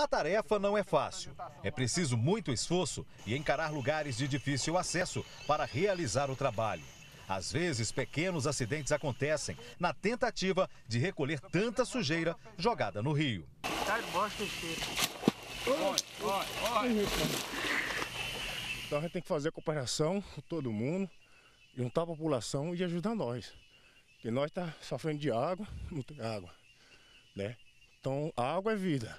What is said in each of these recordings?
A tarefa não é fácil. É preciso muito esforço e encarar lugares de difícil acesso para realizar o trabalho. Às vezes, pequenos acidentes acontecem na tentativa de recolher tanta sujeira jogada no rio. Então a gente tem que fazer cooperação com todo mundo, juntar a população e ajudar nós. Porque nós estamos tá sofrendo de água, não tem água. Né? Então, água é vida.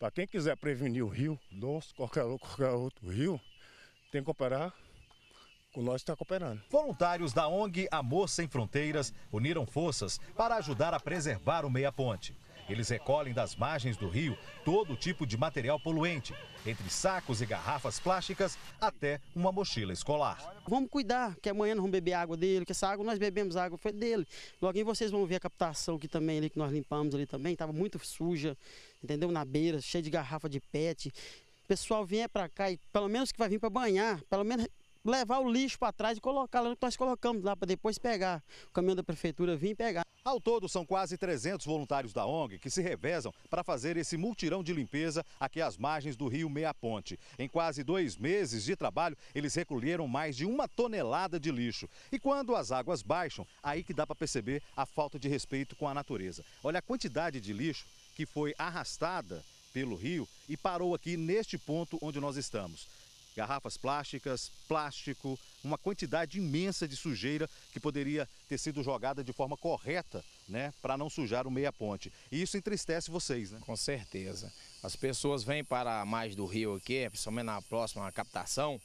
Para quem quiser prevenir o rio, doce, qualquer, qualquer outro rio, tem que cooperar com nós está cooperando. Voluntários da ONG Amor Sem Fronteiras uniram forças para ajudar a preservar o meia ponte. Eles recolhem das margens do rio todo tipo de material poluente, entre sacos e garrafas plásticas até uma mochila escolar. Vamos cuidar, que amanhã nós vamos beber água dele, que essa água nós bebemos água foi dele. Logo vocês vão ver a captação que também ali que nós limpamos ali também, estava muito suja, entendeu? Na beira, cheia de garrafa de PET. O pessoal vier para cá e pelo menos que vai vir para banhar, pelo menos levar o lixo para trás e colocar lá nós colocamos lá para depois pegar. O caminhão da prefeitura vir pegar. Ao todo, são quase 300 voluntários da ONG que se revezam para fazer esse multirão de limpeza aqui às margens do rio Meia Ponte. Em quase dois meses de trabalho, eles recolheram mais de uma tonelada de lixo. E quando as águas baixam, aí que dá para perceber a falta de respeito com a natureza. Olha a quantidade de lixo que foi arrastada pelo rio e parou aqui neste ponto onde nós estamos garrafas plásticas, plástico, uma quantidade imensa de sujeira que poderia ter sido jogada de forma correta, né, para não sujar o meia-ponte. E isso entristece vocês, né? Com certeza. As pessoas vêm para mais do rio aqui, principalmente na próxima captação,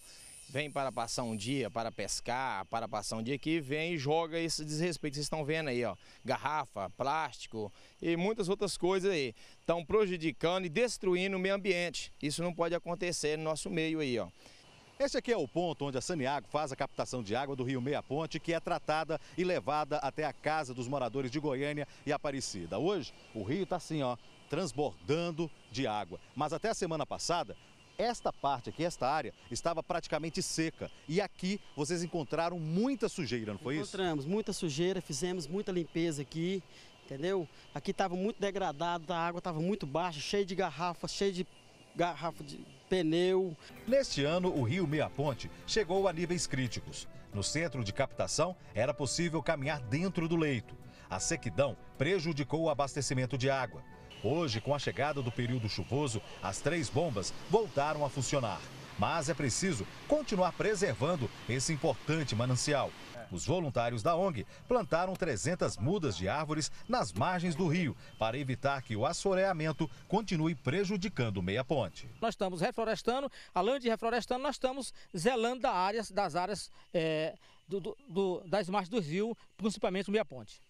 vem para passar um dia, para pescar, para passar um dia aqui, vem e joga esse desrespeito. Vocês estão vendo aí, ó, garrafa, plástico e muitas outras coisas aí. Estão prejudicando e destruindo o meio ambiente. Isso não pode acontecer no nosso meio aí, ó. Esse aqui é o ponto onde a Saniago faz a captação de água do rio Meia Ponte, que é tratada e levada até a casa dos moradores de Goiânia e Aparecida. Hoje, o rio está assim, ó, transbordando de água. Mas até a semana passada, esta parte aqui, esta área, estava praticamente seca. E aqui vocês encontraram muita sujeira, não foi Encontramos isso? Encontramos muita sujeira, fizemos muita limpeza aqui, entendeu? Aqui estava muito degradado, a água estava muito baixa, cheia de garrafas, cheia de garrafa de pneu. Neste ano, o rio Meia Ponte chegou a níveis críticos. No centro de captação, era possível caminhar dentro do leito. A sequidão prejudicou o abastecimento de água. Hoje, com a chegada do período chuvoso, as três bombas voltaram a funcionar. Mas é preciso continuar preservando esse importante manancial. Os voluntários da ONG plantaram 300 mudas de árvores nas margens do rio para evitar que o assoreamento continue prejudicando meia ponte. Nós estamos reflorestando, além de reflorestando, nós estamos zelando áreas, das áreas é, do, do, das margens do rio, principalmente meia ponte.